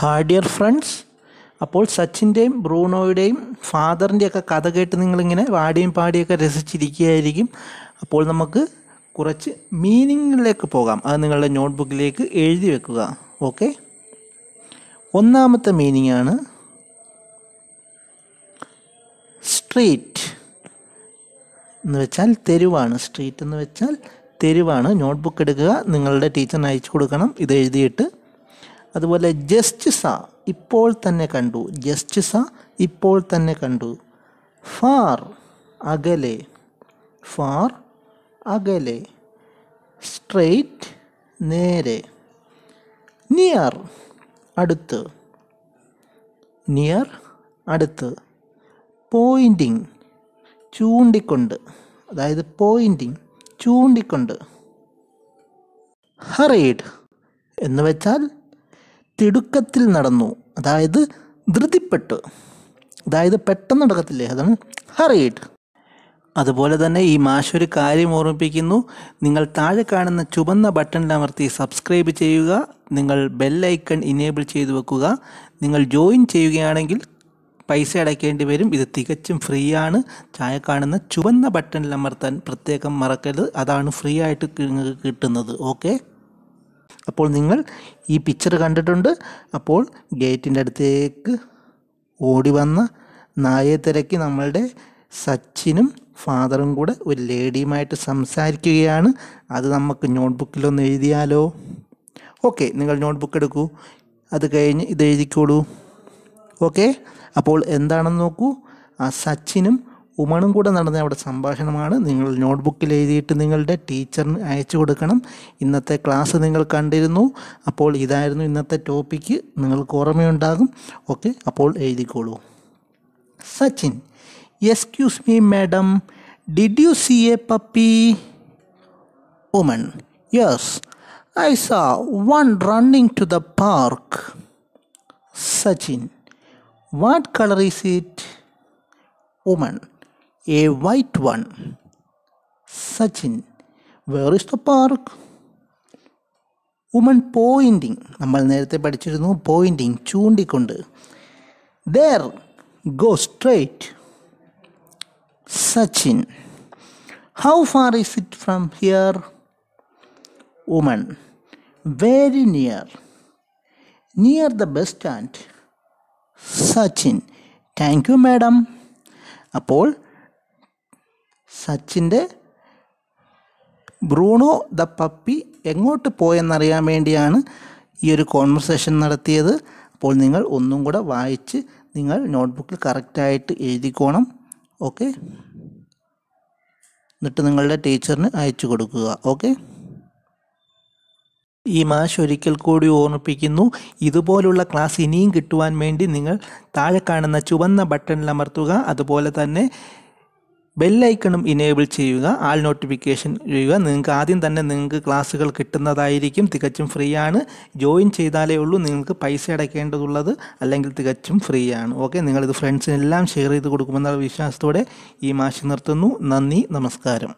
ഹാർഡിയർ friends അപ്പോൾ സച്ചിൻ്റെയും ബ്രൂണോയുടെയും ഫാദറിൻ്റെയൊക്കെ കഥ കേട്ട് നിങ്ങളിങ്ങനെ വാടിയും പാടിയൊക്കെ രസിച്ചിരിക്കുകയായിരിക്കും അപ്പോൾ നമുക്ക് കുറച്ച് മീനിങ്ങിലേക്ക് പോകാം അത് നിങ്ങളുടെ നോട്ട്ബുക്കിലേക്ക് എഴുതി വെക്കുക ഓക്കെ ഒന്നാമത്തെ മീനിങ് ആണ് സ്ട്രീറ്റ് എന്ന് വെച്ചാൽ തെരുവാണ് സ്ട്രീറ്റ് എന്ന് വെച്ചാൽ തെരുവാണ് നോട്ട്ബുക്ക് എടുക്കുക നിങ്ങളുടെ ടീച്ചറിന് അയച്ചു കൊടുക്കണം ഇത് എഴുതിയിട്ട് അതുപോലെ ജസ്റ്റിസ ഇപ്പോൾ തന്നെ കണ്ടു ജസ്റ്റിസ ഇപ്പോൾ തന്നെ കണ്ടു ഫാർ അകലെ ഫാർ അകലെ സ്ട്രെയിറ്റ് നേരെ നിയർ അടുത്ത് നിയർ അടുത്ത് പോയിൻറ്റിങ് ചൂണ്ടിക്കൊണ്ട് അതായത് പോയിൻറ്റിങ് ചൂണ്ടിക്കൊണ്ട് ഹറീഡ് എന്ന് വെച്ചാൽ തിടുക്കത്തിൽ നടന്നു അതായത് ധൃതിപ്പെട്ട് അതായത് പെട്ടെന്ന് നടക്കത്തില്ലേ അതാണ് ഹറിയിട്ട് അതുപോലെ തന്നെ ഈ മാഷ് ഒരു കാര്യം ഓർമ്മിപ്പിക്കുന്നു നിങ്ങൾ താഴെ കാണുന്ന ചുവന്ന ബട്ടണിൽ അമർത്തി സബ്സ്ക്രൈബ് ചെയ്യുക നിങ്ങൾ ബെല്ലൈക്കൺ ഇനേബിൾ ചെയ്തു വെക്കുക നിങ്ങൾ ജോയിൻ ചെയ്യുകയാണെങ്കിൽ പൈസ അടയ്ക്കേണ്ടി വരും ഇത് തികച്ചും ഫ്രീ ആണ് ചായ കാണുന്ന ചുവന്ന ബട്ടണിൽ അമർത്താൻ പ്രത്യേകം മറക്കരുത് അതാണ് ഫ്രീ ആയിട്ട് നിങ്ങൾക്ക് കിട്ടുന്നത് ഓക്കെ അപ്പോൾ നിങ്ങൾ ഈ പിക്ചർ കണ്ടിട്ടുണ്ട് അപ്പോൾ ഗേറ്റിൻ്റെ അടുത്തേക്ക് ഓടി വന്ന നായയെ തിരക്കി നമ്മളുടെ സച്ചിനും ഫാദറും കൂടെ ഒരു ലേഡിയുമായിട്ട് സംസാരിക്കുകയാണ് അത് നമുക്ക് നോട്ട് ബുക്കിലൊന്ന് എഴുതിയാലോ ഓക്കെ നിങ്ങൾ നോട്ട് ബുക്ക് എടുക്കൂ അത് കഴിഞ്ഞ് ഇത് എഴുതിക്കോളൂ ഓക്കെ അപ്പോൾ എന്താണെന്ന് നോക്കൂ ആ സച്ചിനും ഉമണും കൂടെ നടന്ന അവിടെ സംഭാഷണമാണ് നിങ്ങൾ നോട്ട് ബുക്കിൽ എഴുതിയിട്ട് നിങ്ങളുടെ ടീച്ചറിന് അയച്ചു കൊടുക്കണം ഇന്നത്തെ ക്ലാസ് നിങ്ങൾ കണ്ടിരുന്നു അപ്പോൾ ഇതായിരുന്നു ഇന്നത്തെ ടോപ്പിക്ക് നിങ്ങൾക്ക് ഓർമ്മയുണ്ടാകും ഓക്കെ അപ്പോൾ എഴുതിക്കോളൂ Sachin excuse me madam did you see a puppy woman yes I saw one running to the park Sachin what colour is it woman a white one. Sachin, where is the park? Woman pointing നമ്മൾ നേരത്തെ പഠിച്ചിരുന്നു pointing ചൂണ്ടിക്കൊണ്ട് there go straight Sachin how far is it from here woman very near near the bus stand Sachin thank you madam അപ്പോൾ സച്ചിൻ്റെ Bruno the puppy എങ്ങോട്ട് പോയെന്നറിയാൻ വേണ്ടിയാണ് ഈ ഒരു കോൺവെർസേഷൻ നടത്തിയത് അപ്പോൾ നിങ്ങൾ ഒന്നും കൂടെ വായിച്ച് നിങ്ങൾ നോട്ട്ബുക്കിൽ കറക്റ്റായിട്ട് എഴുതിക്കോണം ഓക്കെ എന്നിട്ട് നിങ്ങളുടെ ടീച്ചറിന് അയച്ചു കൊടുക്കുക ഓക്കെ ഈ മാഷ് ഒരിക്കൽ കൂടി ഓർമ്മിപ്പിക്കുന്നു ഇതുപോലുള്ള ക്ലാസ് ഇനിയും കിട്ടുവാൻ വേണ്ടി നിങ്ങൾ താഴെ കാണുന്ന ചുവന്ന ബട്ടണിൽ അമർത്തുക അതുപോലെ തന്നെ ബെല്ലൈക്കണും ഇനേബിൾ ചെയ്യുക ആൾ നോട്ടിഫിക്കേഷൻ ചെയ്യുക നിങ്ങൾക്ക് ആദ്യം തന്നെ നിങ്ങൾക്ക് ക്ലാസ്സുകൾ കിട്ടുന്നതായിരിക്കും തികച്ചും ഫ്രീ ആണ് ജോയിൻ ചെയ്താലേ ഉള്ളൂ നിങ്ങൾക്ക് പൈസ അടയ്ക്കേണ്ടതുള്ളത് അല്ലെങ്കിൽ തികച്ചും ഫ്രീ ആണ് ഓക്കെ നിങ്ങളിത് ഫ്രണ്ട്സിനെല്ലാം ഷെയർ ചെയ്ത് കൊടുക്കുമെന്നുള്ള വിശ്വാസത്തോടെ ഈ മാഷി നിർത്തുന്നു നന്ദി നമസ്കാരം